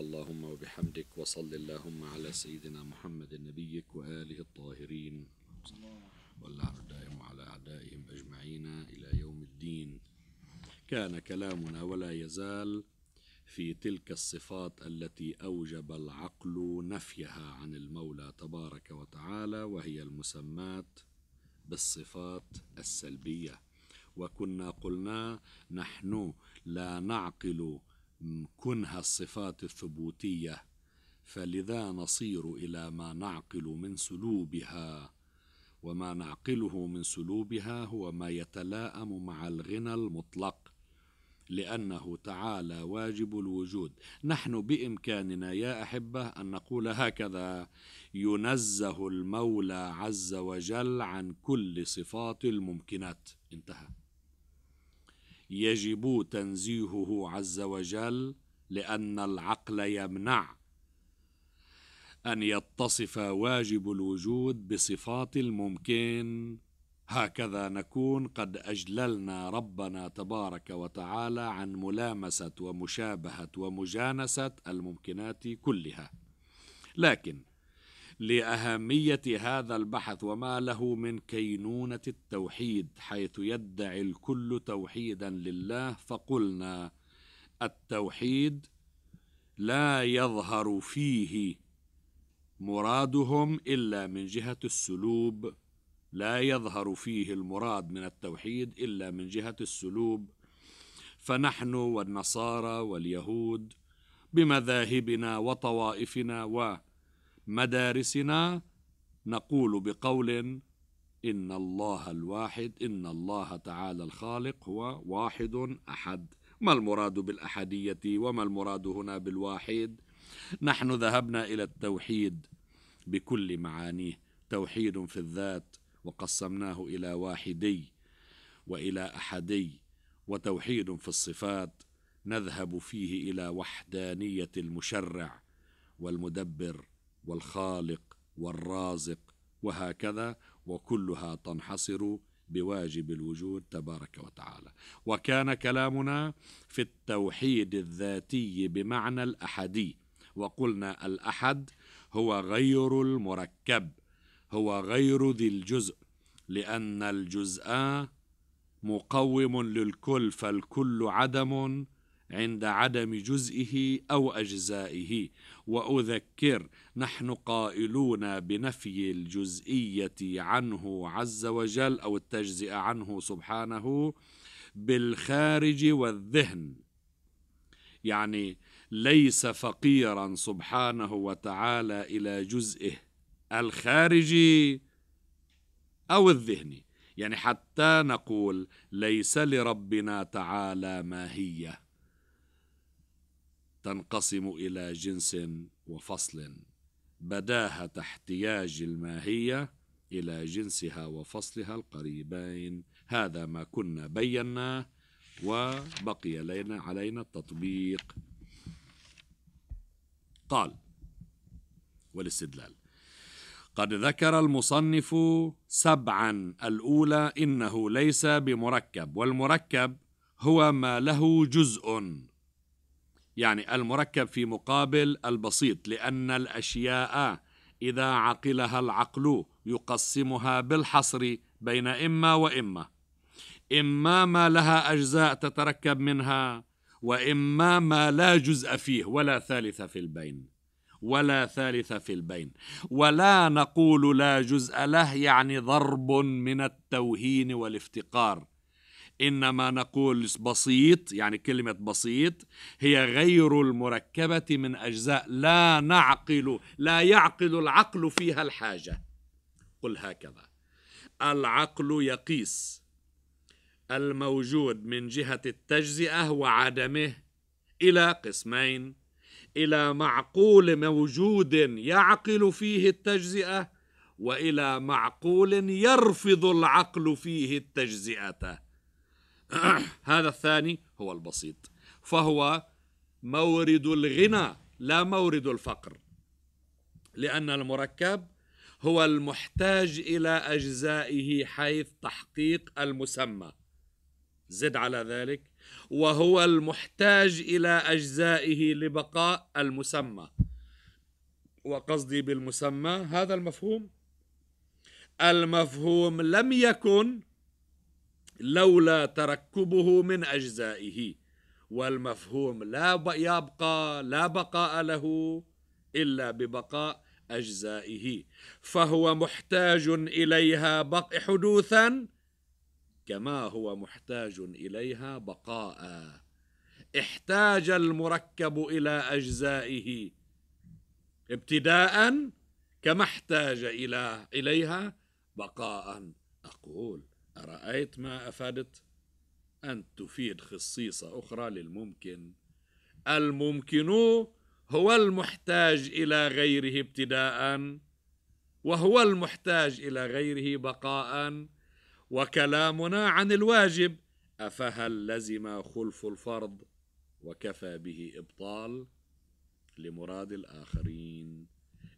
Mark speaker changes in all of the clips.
Speaker 1: اللهم وبحمدك وصل اللهم على سيدنا محمد نبيك وآله الطاهرين واللعن الدائم على أعدائهم أجمعين إلى يوم الدين كان كلامنا ولا يزال في تلك الصفات التي أوجب العقل نفيها عن المولى تبارك وتعالى وهي المسمات بالصفات السلبية وكنا قلنا نحن لا نعقل كنها الصفات الثبوتية فلذا نصير إلى ما نعقل من سلوبها وما نعقله من سلوبها هو ما يتلاءم مع الغنى المطلق لأنه تعالى واجب الوجود نحن بإمكاننا يا أحبة أن نقول هكذا ينزه المولى عز وجل عن كل صفات الممكنات انتهى يجب تنزيهه عز وجل لأن العقل يمنع أن يتصف واجب الوجود بصفات الممكن هكذا نكون قد أجللنا ربنا تبارك وتعالى عن ملامسة ومشابهة ومجانسة الممكنات كلها لكن لأهمية هذا البحث وما له من كينونة التوحيد حيث يدعي الكل توحيدا لله فقلنا التوحيد لا يظهر فيه مرادهم إلا من جهة السلوب لا يظهر فيه المراد من التوحيد إلا من جهة السلوب فنحن والنصارى واليهود بمذاهبنا وطوائفنا و مدارسنا نقول بقول إن الله الواحد إن الله تعالى الخالق هو واحد أحد ما المراد بالأحدية وما المراد هنا بالواحد نحن ذهبنا إلى التوحيد بكل معانيه توحيد في الذات وقسمناه إلى واحدي وإلى أحدي وتوحيد في الصفات نذهب فيه إلى وحدانية المشرع والمدبر والخالق والرازق وهكذا وكلها تنحصر بواجب الوجود تبارك وتعالى وكان كلامنا في التوحيد الذاتي بمعنى الاحدي وقلنا الاحد هو غير المركب هو غير ذي الجزء لان الجزء مقوم للكل فالكل عدم عند عدم جزئه او اجزائه واذكر نحن قائلون بنفي الجزئيه عنه عز وجل او التجزئه عنه سبحانه بالخارج والذهن يعني ليس فقيرا سبحانه وتعالى الى جزئه الخارجي او الذهني يعني حتى نقول ليس لربنا تعالى ماهيه تنقسم إلى جنس وفصل بداهة احتياج الماهية إلى جنسها وفصلها القريبين هذا ما كنا بيناه وبقي لنا علينا التطبيق قال والاستدلال قد ذكر المصنف سبعا الأولى إنه ليس بمركب والمركب هو ما له جزء يعني المركب في مقابل البسيط لأن الأشياء إذا عقلها العقل يقسمها بالحصر بين إما وإما إما ما لها أجزاء تتركب منها وإما ما لا جزء فيه ولا ثالث في البين ولا ثالث في البين ولا نقول لا جزء له يعني ضرب من التوهين والافتقار إنما نقول بسيط يعني كلمة بسيط هي غير المركبة من أجزاء لا نعقل لا يعقل العقل فيها الحاجة قل هكذا العقل يقيس الموجود من جهة التجزئة وعدمه إلى قسمين إلى معقول موجود يعقل فيه التجزئة وإلى معقول يرفض العقل فيه التجزئة هذا الثاني هو البسيط فهو مورد الغنى لا مورد الفقر لأن المركب هو المحتاج إلى أجزائه حيث تحقيق المسمى زد على ذلك وهو المحتاج إلى أجزائه لبقاء المسمى وقصدي بالمسمى هذا المفهوم المفهوم لم يكن لولا تركبه من اجزائه والمفهوم لا يبقى لا بقاء له الا ببقاء اجزائه فهو محتاج اليها بق حدوثا كما هو محتاج اليها بقاء احتاج المركب الى اجزائه ابتداء كما احتاج الى اليها بقاء اقول أرأيت ما أفادت أن تفيد خصيصة أخرى للممكن الممكن هو المحتاج إلى غيره ابتداء وهو المحتاج إلى غيره بقاء وكلامنا عن الواجب أفهل لزم خلف الفرض وكفى به إبطال لمراد الآخرين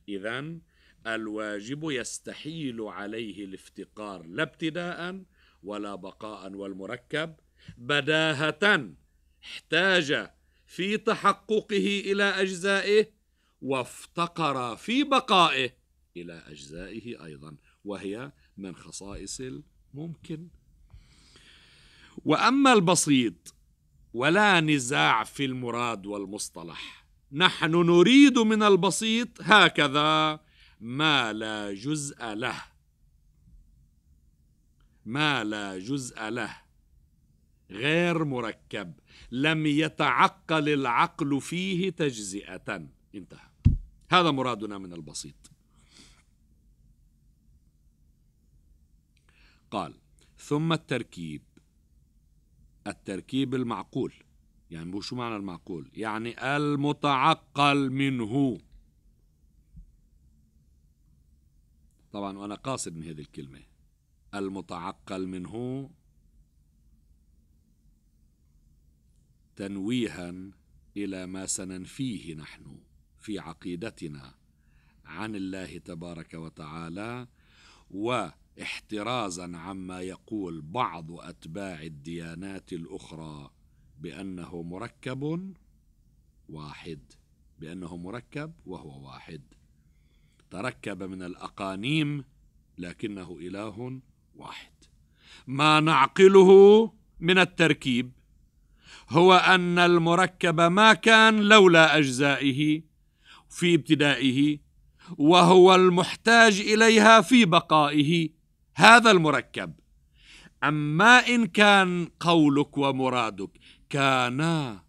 Speaker 1: إذن الواجب يستحيل عليه الافتقار لا ابتداء ولا بقاء والمركب بداهة احتاج في تحققه إلى أجزائه وافتقر في بقائه إلى أجزائه أيضا وهي من خصائص الممكن وأما البسيط ولا نزاع في المراد والمصطلح نحن نريد من البسيط هكذا ما لا جزء له ما لا جزء له غير مركب لم يتعقل العقل فيه تجزئة انتهى هذا مرادنا من البسيط قال ثم التركيب التركيب المعقول يعني شو معنى المعقول يعني المتعقل منه طبعا وأنا قاصد من هذه الكلمة المتعقل منه تنويها إلى ما سننفيه نحن في عقيدتنا عن الله تبارك وتعالى واحترازا عما يقول بعض أتباع الديانات الأخرى بأنه مركب واحد بأنه مركب وهو واحد تركب من الاقانيم لكنه اله واحد ما نعقله من التركيب هو ان المركب ما كان لولا اجزائه في ابتدائه وهو المحتاج اليها في بقائه هذا المركب اما ان كان قولك ومرادك كانا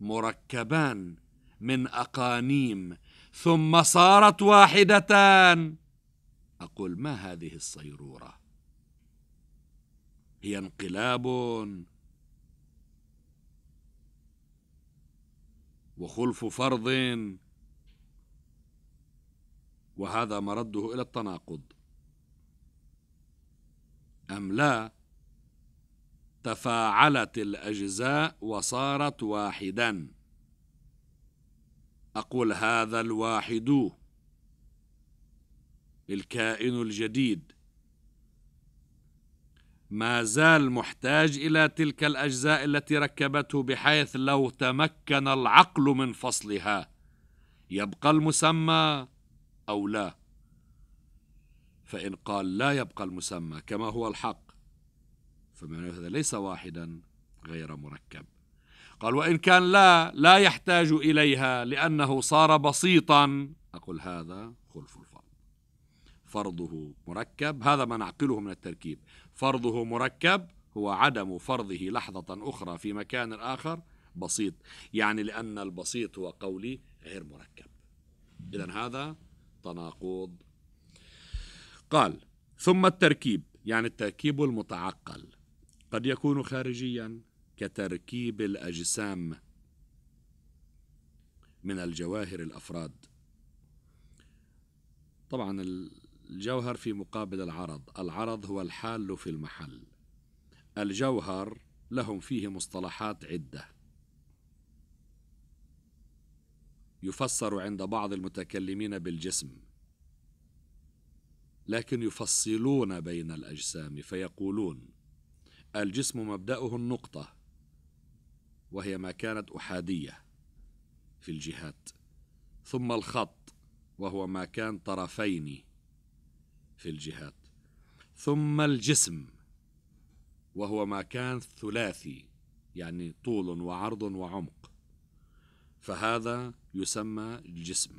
Speaker 1: مركبان من اقانيم ثم صارت واحدتان اقول ما هذه الصيروره هي انقلاب وخلف فرض وهذا مرده الى التناقض ام لا تفاعلت الاجزاء وصارت واحدا أقول هذا الواحد الكائن الجديد ما زال محتاج إلى تلك الأجزاء التي ركبته بحيث لو تمكن العقل من فصلها يبقى المسمى أو لا فإن قال لا يبقى المسمى كما هو الحق فمعنى هذا ليس واحدا غير مركب قال وإن كان لا لا يحتاج إليها لأنه صار بسيطا أقول هذا خلف الفرض فرضه مركب هذا ما نعقله من التركيب فرضه مركب هو عدم فرضه لحظة أخرى في مكان آخر بسيط يعني لأن البسيط هو قولي غير مركب إذا هذا تناقض قال ثم التركيب يعني التركيب المتعقل قد يكون خارجيا كتركيب الأجسام من الجواهر الأفراد طبعا الجوهر في مقابل العرض العرض هو الحال في المحل الجوهر لهم فيه مصطلحات عدة يفسر عند بعض المتكلمين بالجسم لكن يفصلون بين الأجسام فيقولون الجسم مبدأه النقطة وهي ما كانت أحادية في الجهات ثم الخط وهو ما كان طرفين في الجهات ثم الجسم وهو ما كان ثلاثي يعني طول وعرض وعمق فهذا يسمى الجسم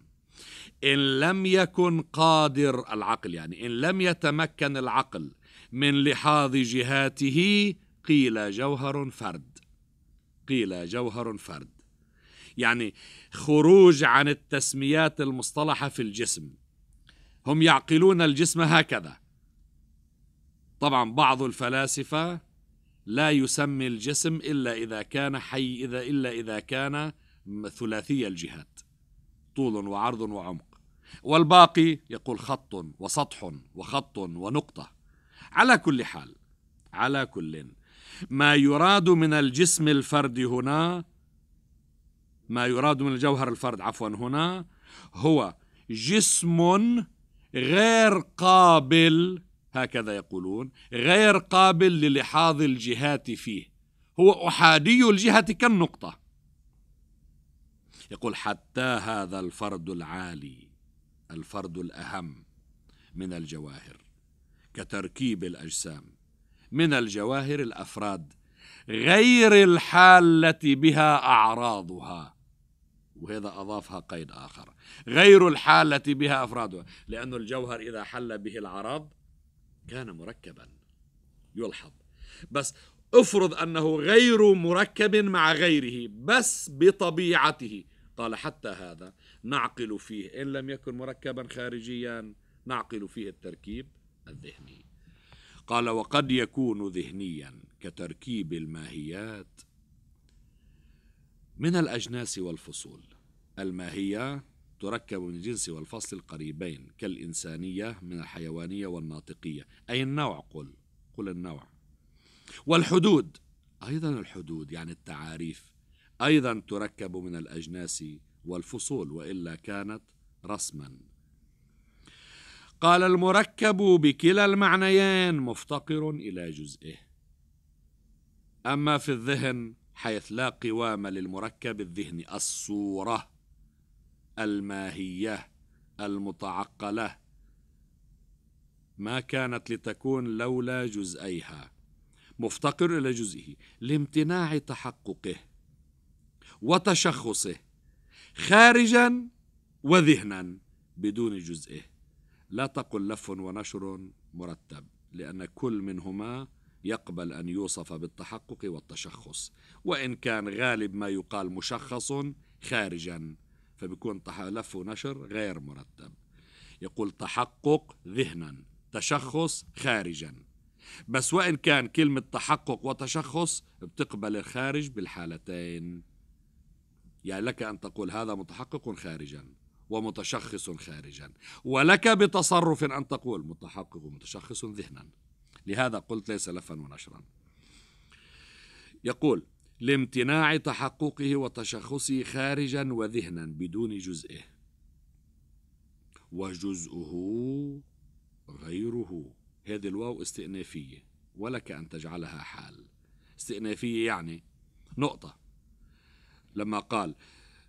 Speaker 1: ان لم يكن قادر العقل يعني ان لم يتمكن العقل من لحاظ جهاته قيل جوهر فرد قيل جوهر فرد يعني خروج عن التسميات المصطلحه في الجسم هم يعقلون الجسم هكذا طبعا بعض الفلاسفه لا يسمي الجسم الا اذا كان حي اذا الا اذا كان ثلاثي الجهات طول وعرض وعمق والباقي يقول خط وسطح وخط ونقطه على كل حال على كل ما يراد من الجسم الفرد هنا ما يراد من الجوهر الفرد عفوا هنا هو جسم غير قابل هكذا يقولون غير قابل للحاظ الجهات فيه هو أحادي الجهة كالنقطة يقول حتى هذا الفرد العالي الفرد الأهم من الجواهر كتركيب الأجسام من الجواهر الافراد غير الحاله بها اعراضها وهذا اضافها قيد اخر غير الحاله بها افرادها لان الجوهر اذا حل به العرض كان مركبا يلحظ بس افرض انه غير مركب مع غيره بس بطبيعته قال حتى هذا نعقل فيه ان لم يكن مركبا خارجيا نعقل فيه التركيب الذهني قال وقد يكون ذهنيا كتركيب الماهيات من الأجناس والفصول الماهية تركب من الجنس والفصل القريبين كالإنسانية من الحيوانية والناطقية أي النوع قل قل النوع والحدود أيضا الحدود يعني التعاريف أيضا تركب من الأجناس والفصول وإلا كانت رسما قال المركب بكلا المعنيين مفتقر إلى جزئه أما في الذهن حيث لا قوام للمركب الذهني الصورة الماهية المتعقلة ما كانت لتكون لولا جزئيها مفتقر إلى جزئه لامتناع تحققه وتشخصه خارجا وذهنا بدون جزئه لا تقل لف ونشر مرتب لأن كل منهما يقبل أن يوصف بالتحقق والتشخص وإن كان غالب ما يقال مشخص خارجا فبيكون لف ونشر غير مرتب يقول تحقق ذهنا تشخص خارجا بس وإن كان كلمة تحقق وتشخص بتقبل الخارج بالحالتين يعني لك أن تقول هذا متحقق خارجا ومتشخص خارجا ولك بتصرف أن تقول متحقق متشخص ذهنا لهذا قلت ليس لفا ونشرا يقول لامتناع تحققه وتشخصه خارجا وذهنا بدون جزئه وجزئه غيره هذه الواو استئنافية ولك أن تجعلها حال استئنافية يعني نقطة لما قال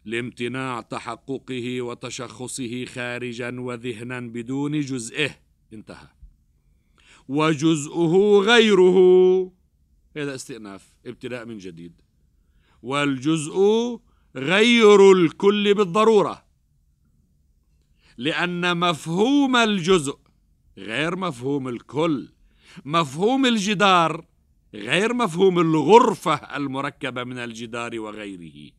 Speaker 1: لامتناع تحققه وتشخصه خارجا وذهنا بدون جزئه انتهى وجزئه غيره هذا استئناف ابتداء من جديد والجزء غير الكل بالضروره لان مفهوم الجزء غير مفهوم الكل مفهوم الجدار غير مفهوم الغرفه المركبه من الجدار وغيره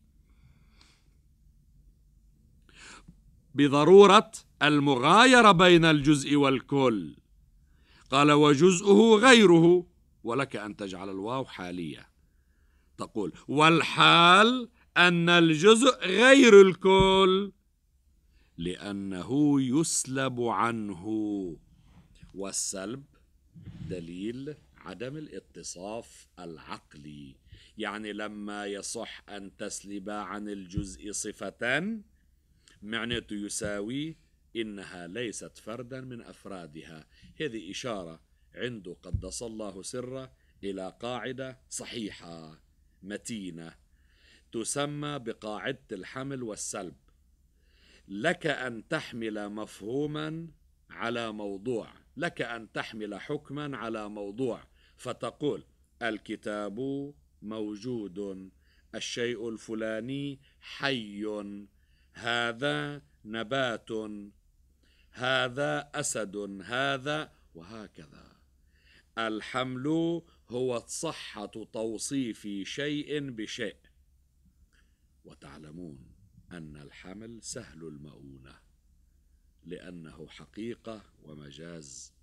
Speaker 1: بضروره المغايره بين الجزء والكل قال وجزءه غيره ولك ان تجعل الواو حاليه تقول والحال ان الجزء غير الكل لانه يسلب عنه والسلب دليل عدم الاتصاف العقلي يعني لما يصح ان تسلب عن الجزء صفه معناته يساوي إنها ليست فردا من أفرادها هذه إشارة عنده قدس الله سره إلى قاعدة صحيحة متينة تسمى بقاعدة الحمل والسلب لك أن تحمل مفهوما على موضوع لك أن تحمل حكما على موضوع فتقول الكتاب موجود الشيء الفلاني حي هذا نبات هذا أسد هذا وهكذا الحمل هو صحة توصيف شيء بشيء وتعلمون أن الحمل سهل المؤونة لأنه حقيقة ومجاز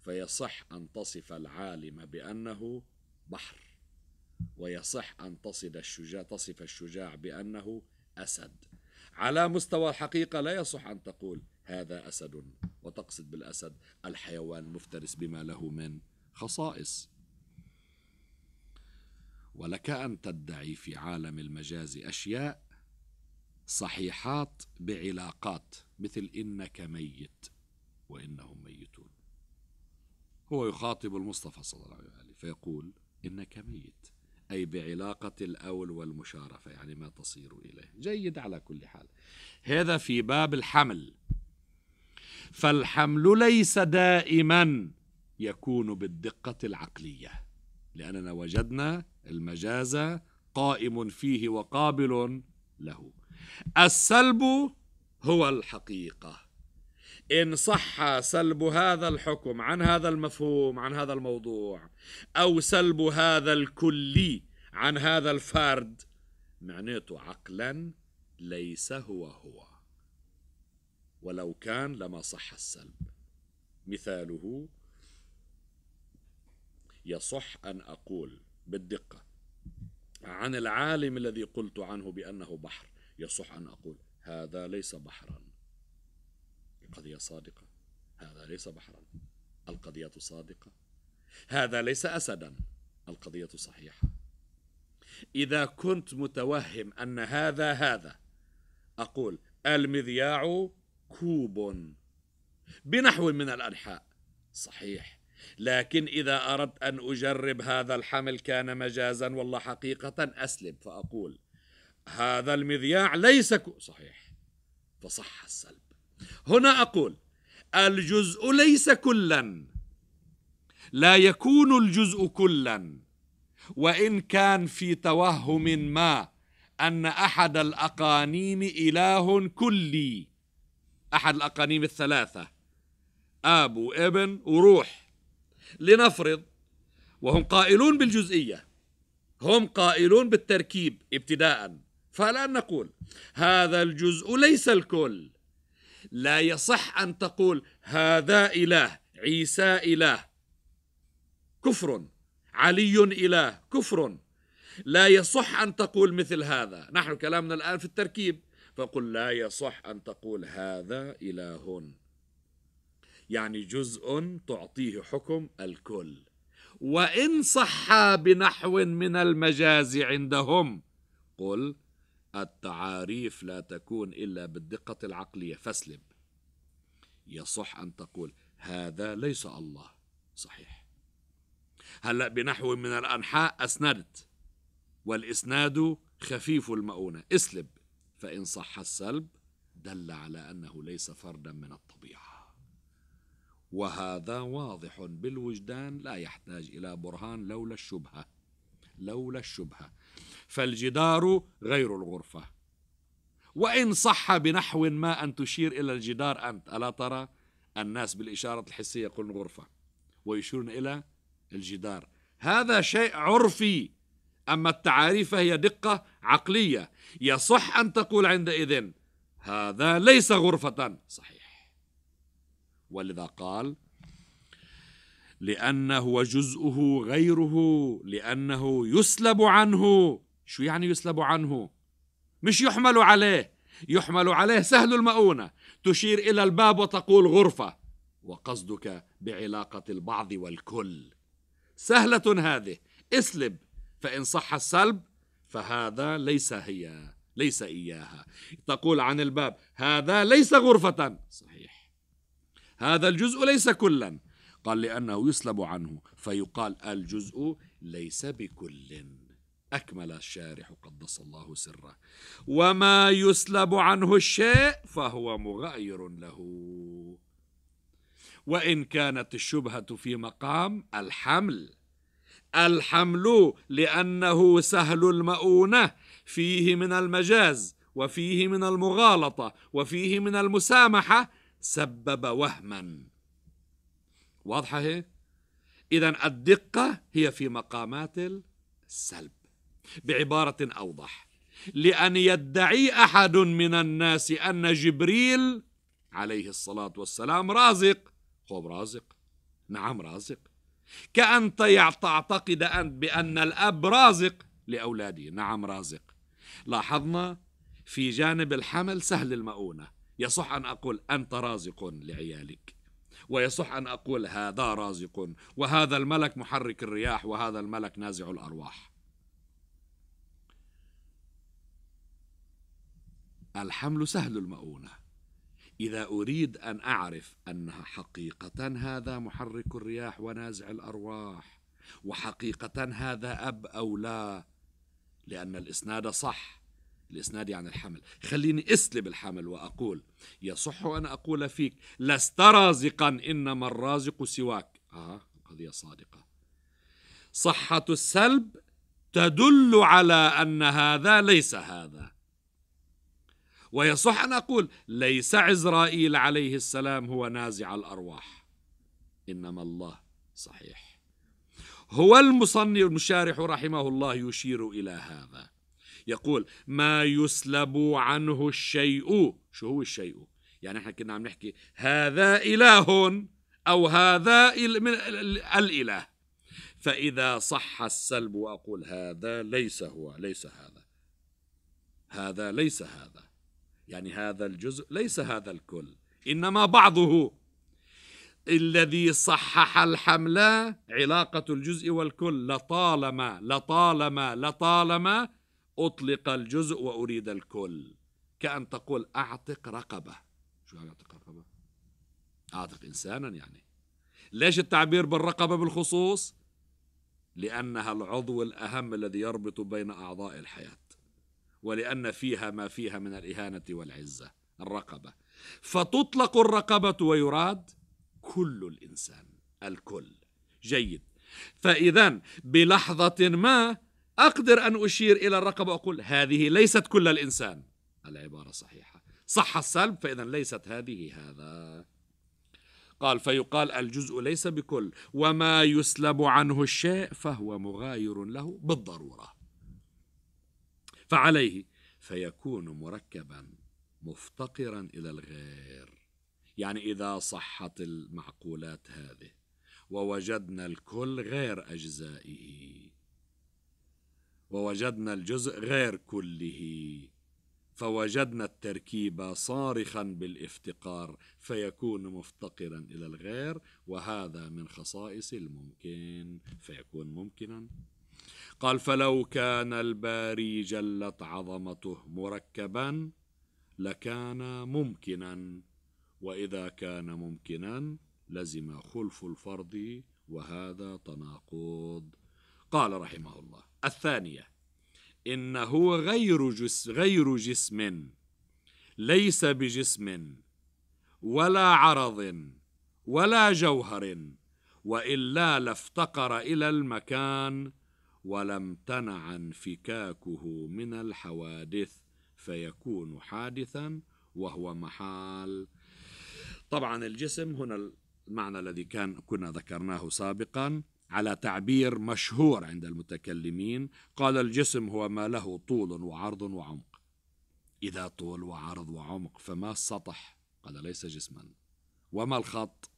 Speaker 1: فيصح أن تصف العالم بأنه بحر ويصح أن تصف الشجاع تصف الشجاع بأنه أسد على مستوى الحقيقة لا يصح أن تقول هذا أسد وتقصد بالأسد الحيوان المفترس بما له من خصائص ولك أن تدعي في عالم المجاز أشياء صحيحات بعلاقات مثل إنك ميت وإنهم ميتون هو يخاطب المصطفى صلى الله عليه وآله فيقول إنك ميت أي بعلاقة الأول والمشارفة يعني ما تصير إليه جيد على كل حال هذا في باب الحمل فالحمل ليس دائما يكون بالدقة العقلية لأننا وجدنا المجاز قائم فيه وقابل له السلب هو الحقيقة إن صح سلب هذا الحكم عن هذا المفهوم عن هذا الموضوع أو سلب هذا الكلي عن هذا الفرد معناته عقلا ليس هو هو ولو كان لما صح السلب مثاله يصح أن أقول بالدقة عن العالم الذي قلت عنه بأنه بحر يصح أن أقول هذا ليس بحرا القضية صادقة هذا ليس بحرا القضية صادقة هذا ليس أسدا القضية صحيحة إذا كنت متوهم أن هذا هذا أقول المذياع كوب بنحو من الأنحاء صحيح لكن إذا أردت أن أجرب هذا الحمل كان مجازا والله حقيقة أسلب فأقول هذا المذياع ليس كو صحيح فصح السلب هنا أقول الجزء ليس كلا لا يكون الجزء كلا وإن كان في توهم ما أن أحد الأقانيم إله كلي أحد الأقانيم الثلاثة آب وابن وروح لنفرض وهم قائلون بالجزئية هم قائلون بالتركيب ابتداء فالآن نقول هذا الجزء ليس الكل لا يصح أن تقول هذا إله عيسى إله كفر علي إله كفر لا يصح أن تقول مثل هذا نحن كلامنا الآن في التركيب فقل لا يصح أن تقول هذا إله يعني جزء تعطيه حكم الكل وإن صح بنحو من المجاز عندهم قل التعاريف لا تكون إلا بالدقة العقلية فاسلم يصح أن تقول هذا ليس الله صحيح هلأ بنحو من الأنحاء أسندت والإسناد خفيف المؤونة اسلب فإن صح السلب دل على أنه ليس فردا من الطبيعة وهذا واضح بالوجدان لا يحتاج إلى برهان لولا الشبهة لولا الشبهة فالجدار غير الغرفة وإن صح بنحو ما أن تشير إلى الجدار أنت ألا ترى الناس بالإشارة الحسية يقولون غرفة ويشيرون إلى الجدار هذا شيء عرفي أما التعاريف فهي دقة عقلية يصح أن تقول عندئذ هذا ليس غرفة صحيح ولذا قال لأنه وجزءه غيره لأنه يسلب عنه شو يعني يسلب عنه مش يحمل عليه يحمل عليه سهل المؤونة تشير إلى الباب وتقول غرفة وقصدك بعلاقة البعض والكل سهلة هذه اسلب فإن صح السلب فهذا ليس هي ليس إياها تقول عن الباب هذا ليس غرفة صحيح هذا الجزء ليس كلا قال لأنه يسلب عنه فيقال الجزء ليس بكل أكمل الشارح قدس الله سره وما يسلب عنه الشيء فهو مغير له وإن كانت الشبهة في مقام الحمل الحمل لأنه سهل المؤونة فيه من المجاز وفيه من المغالطة وفيه من المسامحة سبب وهما واضحة إذا الدقة هي في مقامات السلب بعبارة أوضح لأن يدعي أحد من الناس أن جبريل عليه الصلاة والسلام رازق هو رازق نعم رازق كأن تعتقد أنت بأن الأب رازق لأولاده نعم رازق لاحظنا في جانب الحمل سهل المؤونة يصح أن أقول أنت رازق لعيالك ويصح أن أقول هذا رازق وهذا الملك محرك الرياح وهذا الملك نازع الأرواح الحمل سهل المؤونة إذا أريد أن أعرف أنها حقيقة هذا محرك الرياح ونازع الأرواح وحقيقة هذا أب أو لا لأن الإسناد صح الإسناد يعني الحمل خليني أسلب الحمل وأقول يصح أن أقول فيك لست رازقا إنما الرازق سواك آه قضية صادقة صحة السلب تدل على أن هذا ليس هذا ويصح أن أقول ليس عزرائيل عليه السلام هو نازع الأرواح إنما الله صحيح هو المصنف المشارح رحمه الله يشير إلى هذا يقول ما يسلب عنه الشيء شو هو الشيء يعني احنا كنا عم نحكي هذا إله أو هذا الإله فإذا صح السلب وأقول هذا ليس هو ليس هذا هذا ليس هذا يعني هذا الجزء ليس هذا الكل إنما بعضه الذي صحح الحملة علاقة الجزء والكل لطالما لطالما لطالما أطلق الجزء وأريد الكل كأن تقول أعتق رقبة شو يعني أعتق رقبة؟ أعتق إنسانا يعني ليش التعبير بالرقبة بالخصوص؟ لأنها العضو الأهم الذي يربط بين أعضاء الحياة ولأن فيها ما فيها من الإهانة والعزة الرقبة فتطلق الرقبة ويراد كل الإنسان الكل جيد فإذا بلحظة ما أقدر أن أشير إلى الرقبة وأقول هذه ليست كل الإنسان العبارة صحيحة صح السلب فإذا ليست هذه هذا قال فيقال الجزء ليس بكل وما يسلب عنه الشيء فهو مغاير له بالضروره فعليه فيكون مركبا مفتقرا الى الغير يعني اذا صحت المعقولات هذه ووجدنا الكل غير اجزائه ووجدنا الجزء غير كله فوجدنا التركيب صارخا بالافتقار فيكون مفتقرا الى الغير وهذا من خصائص الممكن فيكون ممكنا قال فلو كان الباري جلت عظمته مركبا لكان ممكنا واذا كان ممكنا لزم خلف الفرض وهذا تناقض قال رحمه الله الثانيه انه غير جس غير جسم ليس بجسم ولا عرض ولا جوهر والا لافتقر الى المكان ولم تنع انفكاكه من الحوادث فيكون حادثا وهو محال طبعا الجسم هنا المعنى الذي كان كنا ذكرناه سابقا على تعبير مشهور عند المتكلمين قال الجسم هو ما له طول وعرض وعمق إذا طول وعرض وعمق فما السطح قال ليس جسما وما الخط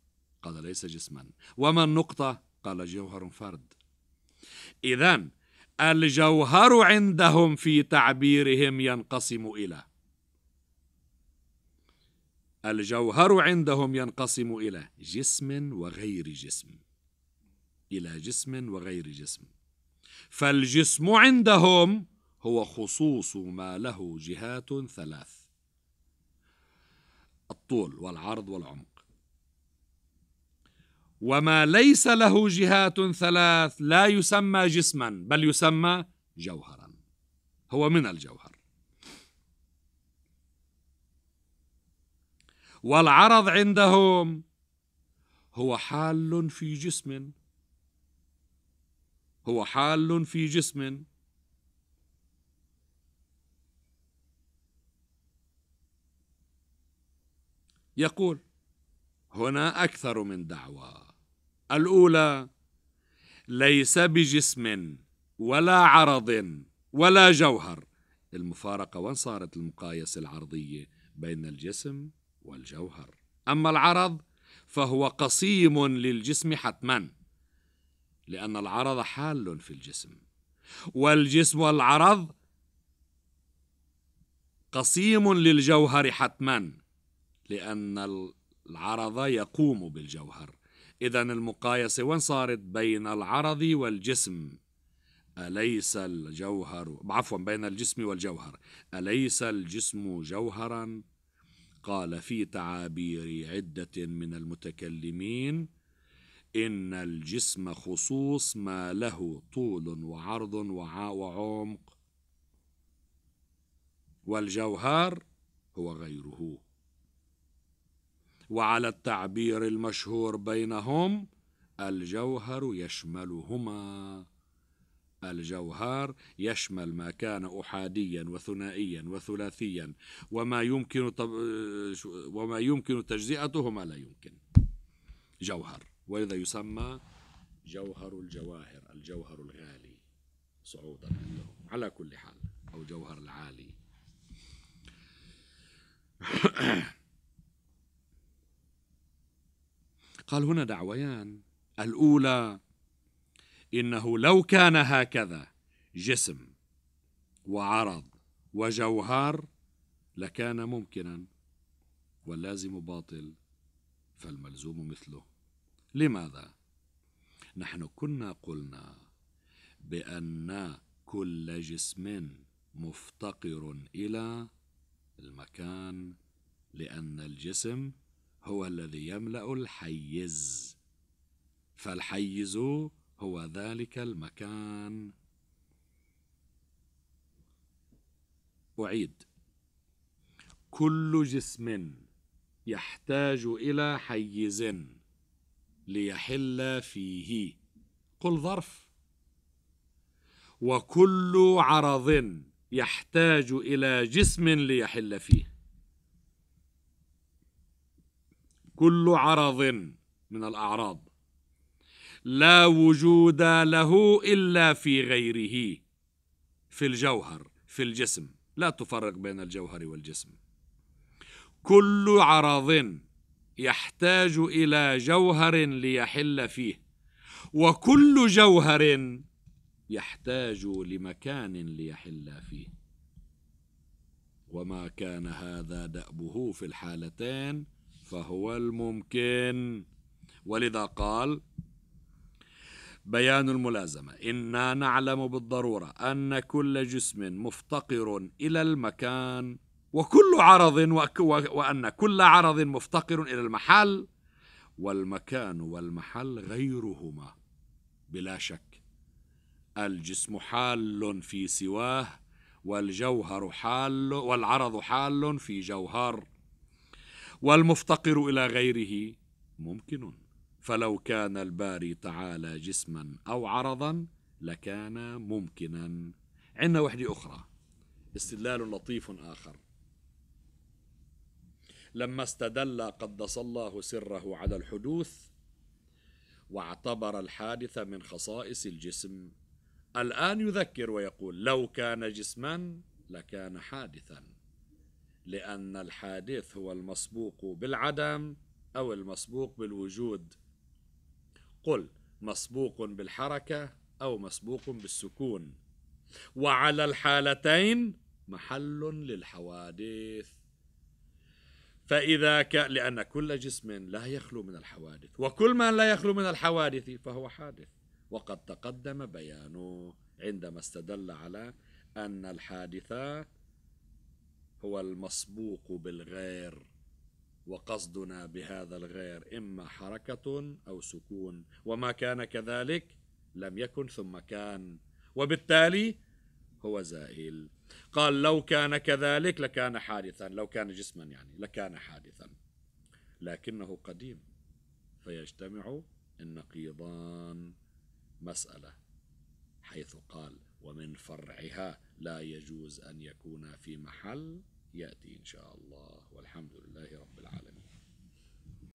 Speaker 1: قال ليس جسما وما النقطة قال جوهر فرد إذا الجوهر عندهم في تعبيرهم ينقسم إلى الجوهر عندهم ينقسم إلى جسم وغير جسم إلى جسم وغير جسم فالجسم عندهم هو خصوص ما له جهات ثلاث الطول والعرض والعمق وما ليس له جهات ثلاث لا يسمى جسما بل يسمى جوهرا هو من الجوهر والعرض عندهم هو حال في جسم هو حال في جسم يقول هنا اكثر من دعوه الأولى ليس بجسم ولا عرض ولا جوهر المفارقة وين صارت المقايسة العرضية بين الجسم والجوهر أما العرض فهو قصيم للجسم حتما لأن العرض حال في الجسم والجسم والعرض قصيم للجوهر حتما لأن العرض يقوم بالجوهر إذا المقايسة وين صارت بين العرض والجسم أليس الجوهر عفوا بين الجسم والجوهر أليس الجسم جوهرا قال في تعابير عدة من المتكلمين إن الجسم خصوص ما له طول وعرض وعمق والجوهر هو غيره وعلى التعبير المشهور بينهم الجوهر يشملهما الجوهر يشمل ما كان أحاديا وثنائيا وثلاثيا وما يمكن طب... وما يمكن تجزئته ما لا يمكن جوهر ولذا يسمى جوهر الجواهر الجوهر الغالي صعودا عندهم على كل حال أو جوهر العالي قال هنا دعويان الأولى إنه لو كان هكذا جسم وعرض وجوهر لكان ممكنا واللازم باطل فالملزوم مثله لماذا نحن كنا قلنا بان كل جسم مفتقر الى المكان لان الجسم هو الذي يملأ الحيز فالحيز هو ذلك المكان أعيد كل جسم يحتاج إلى حيز ليحل فيه قل ظرف وكل عرض يحتاج إلى جسم ليحل فيه كل عرض من الاعراض لا وجود له الا في غيره في الجوهر في الجسم لا تفرق بين الجوهر والجسم كل عرض يحتاج الى جوهر ليحل فيه وكل جوهر يحتاج لمكان ليحل فيه وما كان هذا دابه في الحالتين فهو الممكن ولذا قال بيان الملازمة إنا نعلم بالضرورة أن كل جسم مفتقر إلى المكان وكل عرض وأن كل عرض مفتقر إلى المحل والمكان والمحل غيرهما بلا شك الجسم حال في سواه والجوهر حال والعرض حال في جوهر والمفتقر الى غيره ممكن فلو كان الباري تعالى جسما او عرضا لكان ممكنا عندنا وحده اخرى استدلال لطيف اخر لما استدل قدس الله سره على الحدوث واعتبر الحادث من خصائص الجسم الان يذكر ويقول لو كان جسما لكان حادثا لأن الحادث هو المسبوق بالعدم أو المسبوق بالوجود قل مسبوق بالحركة أو مسبوق بالسكون وعلى الحالتين محل للحوادث فإذا ك... لأن كل جسم لا يخلو من الحوادث وكل ما لا يخلو من الحوادث فهو حادث وقد تقدم بيانه عندما استدل على أن الحادثة هو المسبوق بالغير وقصدنا بهذا الغير إما حركة أو سكون وما كان كذلك لم يكن ثم كان وبالتالي هو زائل قال لو كان كذلك لكان حادثا لو كان جسما يعني لكان حادثا لكنه قديم فيجتمع النقيضان مسألة حيث قال ومن فرعها لا يجوز أن يكون في محل يأتي إن شاء الله والحمد لله رب